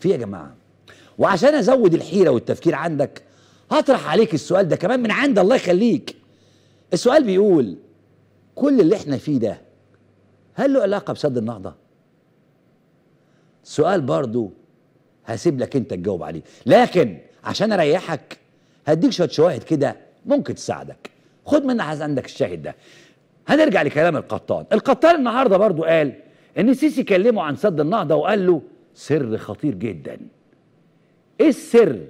في يا جماعه وعشان ازود الحيره والتفكير عندك هطرح عليك السؤال ده كمان من عند الله يخليك السؤال بيقول كل اللي احنا فيه ده هل له علاقه بسد النهضه سؤال برضو هسيب لك انت تجاوب عليه لكن عشان اريحك هديك شويه شواهد كده ممكن تساعدك خد من عندك الشاهد ده هنرجع لكلام القطان القطان النهارده برضو قال ان السيسي كلمه عن سد النهضه وقال له سر خطير جدا ايه السر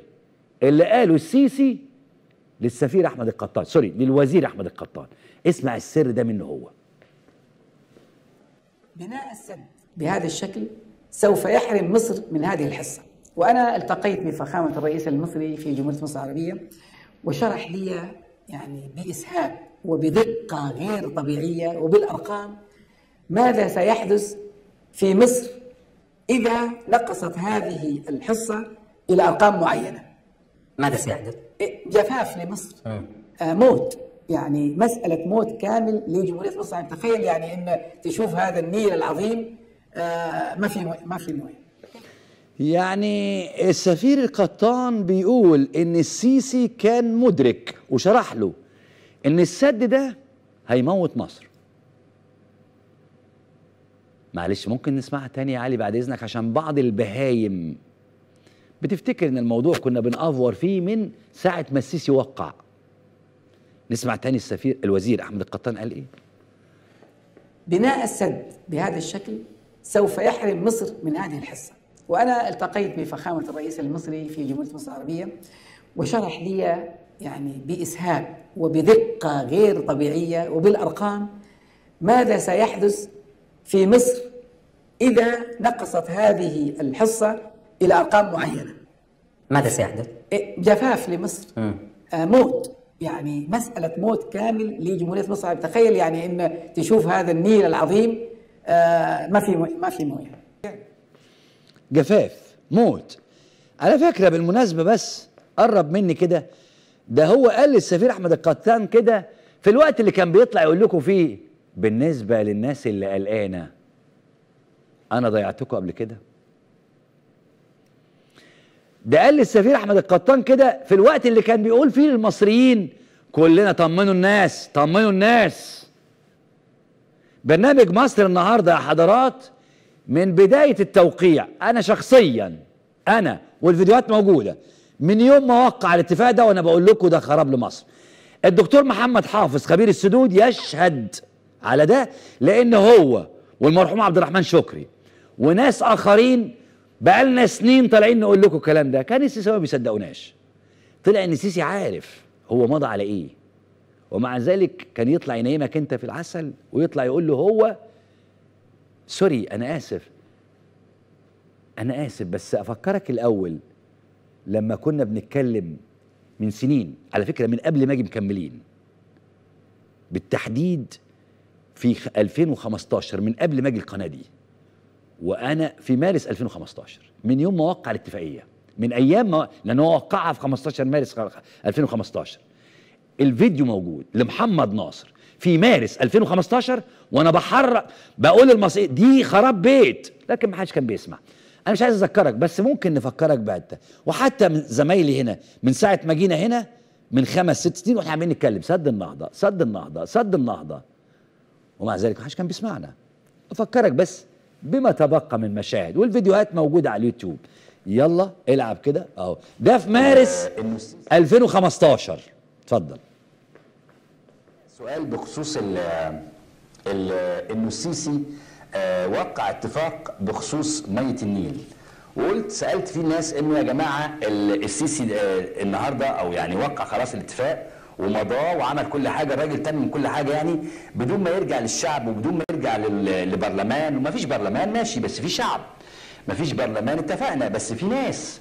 اللي قاله السيسي للسفير احمد القطان سوري للوزير احمد القطان اسمع السر ده منه هو بناء السد بهذا الشكل سوف يحرم مصر من هذه الحصه وانا التقيت بفخامه الرئيس المصري في جمهوريه مصر العربيه وشرح لي يعني باسهاب وبدقه غير طبيعيه وبالارقام ماذا سيحدث في مصر إذا نقصت هذه الحصة إلى أرقام معينة ماذا سيحدث؟ إيه، جفاف لمصر آه موت يعني مسألة موت كامل لجمهورية مصر يعني تخيل يعني أن تشوف هذا النيل العظيم آه ما في ما في مويه يعني السفير القطان بيقول ان السيسي كان مدرك وشرح له ان السد ده هيموت مصر معلش ممكن نسمعها تاني يا علي بعد اذنك عشان بعض البهايم بتفتكر ان الموضوع كنا بنأفور فيه من ساعه ما السيسي وقع نسمع تاني السفير الوزير احمد القطان قال ايه بناء السد بهذا الشكل سوف يحرم مصر من هذه الحصه وانا التقيت بفخامه الرئيس المصري في جمهوريه مصر العربيه وشرح لي يعني باسهاب وبدقه غير طبيعيه وبالارقام ماذا سيحدث في مصر إذا نقصت هذه الحصة إلى أرقام معينة ماذا سيحدث؟ إيه، جفاف لمصر آه موت يعني مسألة موت كامل لجمهورية مصر يعني تخيل يعني أن تشوف هذا النيل العظيم آه ما في ما في مويه جفاف موت على فكرة بالمناسبة بس قرب مني كده ده هو قال للسفير أحمد القطان كده في الوقت اللي كان بيطلع يقول لكم فيه بالنسبة للناس اللي قلقانة أنا ضيعتكم قبل كده ده قال السفير أحمد القطان كده في الوقت اللي كان بيقول فيه للمصريين كلنا طمنوا الناس طمنوا الناس برنامج مصر النهاردة يا حضرات من بداية التوقيع أنا شخصيا أنا والفيديوهات موجودة من يوم ما وقع الاتفاق ده وأنا بقول لكم ده خراب لمصر الدكتور محمد حافظ خبير السدود يشهد على ده لان هو والمرحوم عبد الرحمن شكري وناس اخرين بقالنا سنين طالعين نقول لكم الكلام ده كان السيسي ما بيصدقوناش طلع ان السيسي عارف هو مضى على ايه ومع ذلك كان يطلع ينيمك انت في العسل ويطلع يقول له هو سوري انا اسف انا اسف بس افكرك الاول لما كنا بنتكلم من سنين على فكره من قبل ما اجي مكملين بالتحديد في 2015 من قبل ما اجي القناه دي وانا في مارس 2015 من يوم ما وقع الاتفاقيه من ايام ما لان هو وقعها في 15 مارس 2015 الفيديو موجود لمحمد ناصر في مارس 2015 وانا بحرق بقول للمصريين دي خراب بيت لكن ما حدش كان بيسمع انا مش عايز اذكرك بس ممكن نفكرك بعد وحتى من زمايلي هنا من ساعه ما جينا هنا من خمس ست سنين واحنا عمالين نتكلم سد النهضه سد النهضه سد النهضه ومع ذلك ما حدش كان بيسمعنا افكرك بس بما تبقى من مشاهد والفيديوهات موجوده على اليوتيوب يلا العب كده اهو ده في مارس 2015 اتفضل سؤال بخصوص ال ال انه السيسي آه، وقع اتفاق بخصوص ميه النيل وقلت سالت فيه ناس انه يا جماعه السيسي آه، النهارده او يعني وقع خلاص الاتفاق ومضاه وعمل كل حاجه الراجل تم من كل حاجه يعني بدون ما يرجع للشعب وبدون ما يرجع للبرلمان وما فيش برلمان ماشي بس في شعب ما فيش برلمان اتفقنا بس في ناس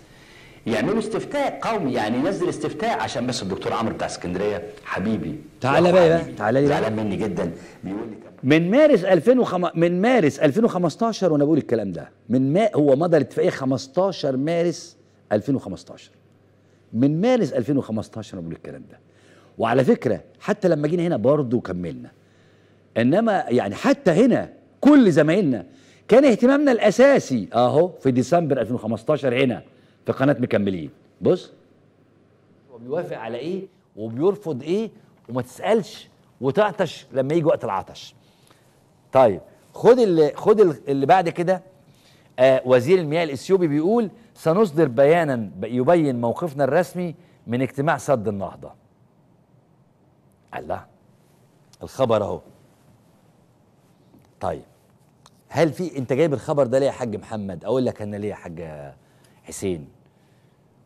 يعملوا استفتاء قومي يعني ينزل استفتاء عشان بس الدكتور عمرو بتاع اسكندريه حبيبي تعالى بقى تعالى لي زعلان مني جدا بيقول لي من مارس 2005 من مارس 2015 وانا بقول الكلام ده من ما هو مضى الاتفاقيه 15 مارس 2015 من مارس 2015 انا بقول الكلام ده وعلى فكرة حتى لما جينا هنا برضه كملنا إنما يعني حتى هنا كل زمايلنا كان اهتمامنا الأساسي أهو في ديسمبر 2015 هنا في قناة مكملين بص هو بيوافق على إيه وبيرفض إيه وما تسألش وتعطش لما يجي وقت العطش طيب خد اللي خد اللي بعد كده آه وزير المياه الاثيوبي بيقول سنصدر بيانا يبين موقفنا الرسمي من اجتماع سد النهضه الله الخبر اهو طيب هل في انت جايب الخبر ده ليه يا حاج محمد اقول لك انا ليه يا حاج حسين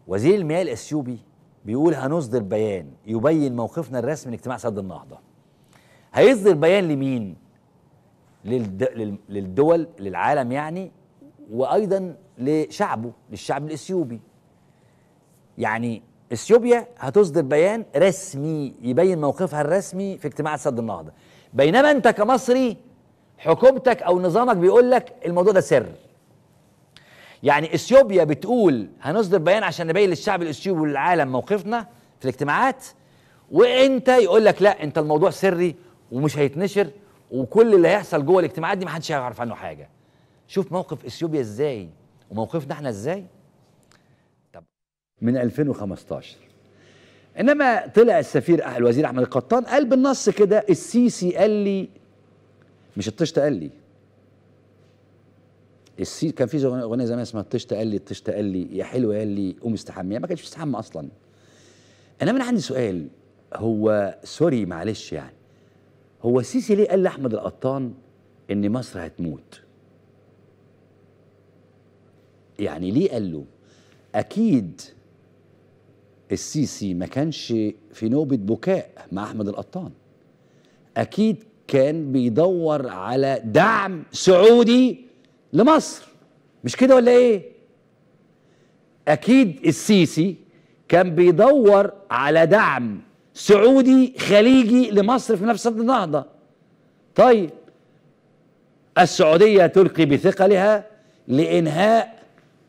وزير المياه الاثيوبي بيقول هنصدر بيان يبين موقفنا الرسمي من اجتماع سد النهضه هيصدر بيان لمين للد... للدول للعالم يعني وايضا لشعبه للشعب الاثيوبي يعني اثيوبيا هتصدر بيان رسمي يبين موقفها الرسمي في اجتماع سد النهضه بينما انت كمصري حكومتك او نظامك بيقول لك الموضوع ده سر يعني اثيوبيا بتقول هنصدر بيان عشان نبين للشعب الاثيوبي والعالم موقفنا في الاجتماعات وانت يقول لك لا انت الموضوع سري ومش هيتنشر وكل اللي هيحصل جوه الاجتماعات دي محدش هيعرف عنه حاجه شوف موقف اثيوبيا ازاي وموقفنا احنا ازاي من 2015 انما طلع السفير أه، الوزير احمد القطان قال بالنص كده السيسي قال لي مش الطشت قال لي السي كان في اغنيه زمان اسمها الطشت قال لي الطشت قال لي يا حلوه قال لي قوم استحمي يعني ما كانش استحمى اصلا انما انا عندي سؤال هو سوري معلش يعني هو السيسي ليه قال لاحمد القطان ان مصر هتموت يعني ليه قال له اكيد السيسي ما كانش في نوبة بكاء مع أحمد القطان أكيد كان بيدور على دعم سعودي لمصر مش كده ولا إيه؟ أكيد السيسي كان بيدور على دعم سعودي خليجي لمصر في نفس النهضة طيب السعودية تلقي بثقلها لإنهاء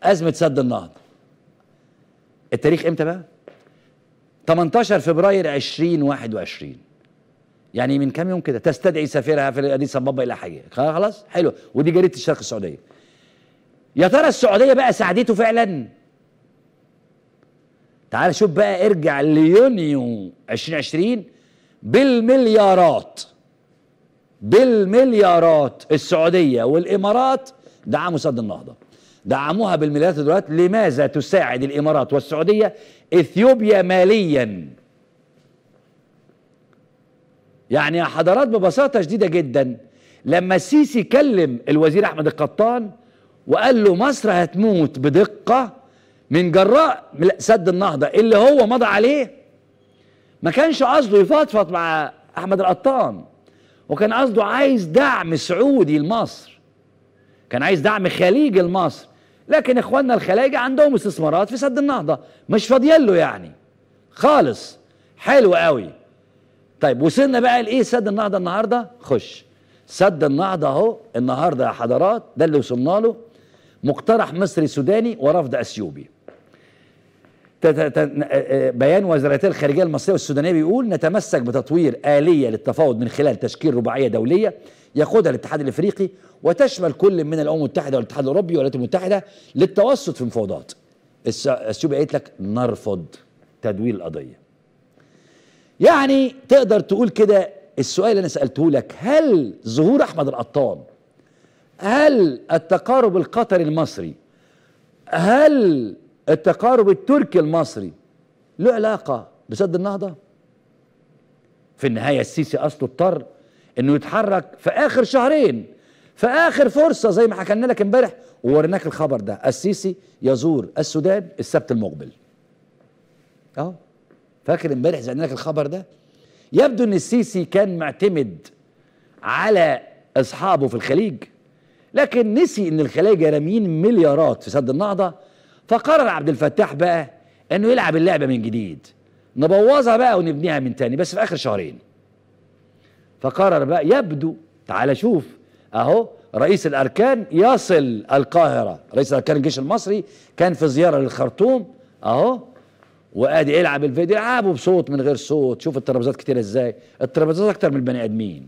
أزمة سد النهضة التاريخ امتى بقى؟ 18 فبراير 2021 يعني من كام يوم كده تستدعي سفيرها في اديس ابابا الى حاجه خلاص حلو ودي جريده الشرق السعوديه يا ترى السعوديه بقى ساعدته فعلا تعال شوف بقى ارجع ليونيو 2020 بالمليارات بالمليارات السعوديه والامارات دعموا سد النهضه دعموها بالمليارات الدولارات لماذا تساعد الإمارات والسعودية إثيوبيا ماليا يعني يا حضرات ببساطة شديدة جدا لما السيسي كلم الوزير أحمد القطان وقال له مصر هتموت بدقة من جراء سد النهضة اللي هو مضى عليه ما كانش قصده يفضفض مع أحمد القطان وكان قصده عايز دعم سعودي لمصر كان عايز دعم خليج لمصر لكن اخواننا الخلايجة عندهم استثمارات في سد النهضة مش فاضيين له يعني خالص حلو قوي طيب وصلنا بقى لايه سد النهضة النهاردة خش سد النهضة اهو النهاردة يا حضرات ده اللي وصلنا له مقترح مصري سوداني ورفض اثيوبي بيان وزارتي الخارجيه المصريه والسودانيه بيقول نتمسك بتطوير اليه للتفاوض من خلال تشكيل رباعيه دوليه يقودها الاتحاد الافريقي وتشمل كل من الامم المتحده والاتحاد الاوروبي والولايات المتحده للتوسط في المفاوضات السيوبي قالت لك نرفض تدوير القضيه يعني تقدر تقول كده السؤال اللي انا سالته لك هل ظهور احمد القطان هل التقارب القطري المصري هل التقارب التركي المصري له علاقة بسد النهضة في النهاية السيسي أصله اضطر أنه يتحرك في آخر شهرين في آخر فرصة زي ما حكينا لك امبارح ووريناك الخبر ده السيسي يزور السودان السبت المقبل أهو فاكر امبارح زعلنا لك الخبر ده يبدو أن السيسي كان معتمد على أصحابه في الخليج لكن نسي أن الخليج راميين مليارات في سد النهضة فقرر عبد الفتاح بقى انه يلعب اللعبه من جديد نبوظها بقى ونبنيها من تاني بس في اخر شهرين فقرر بقى يبدو تعال شوف اهو رئيس الاركان يصل القاهره رئيس الاركان الجيش المصري كان في زياره للخرطوم اهو وادي العب الفيديو العبه بصوت من غير صوت شوف الترابيزات كتير ازاي الترابيزات اكتر من البني ادمين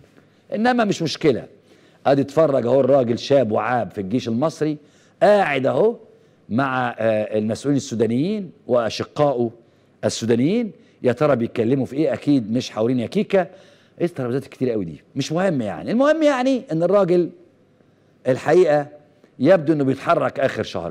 انما مش مشكله ادي اتفرج اهو الراجل شاب وعاب في الجيش المصري قاعد اهو مع آه، المسؤولين السودانيين واشقائه السودانيين يا ترى بيتكلموا في ايه اكيد مش حوالين يا كيكا ايه الترابيزات الكتير قوي دي مش مهم يعني المهم يعني ان الراجل الحقيقه يبدو انه بيتحرك اخر شهرين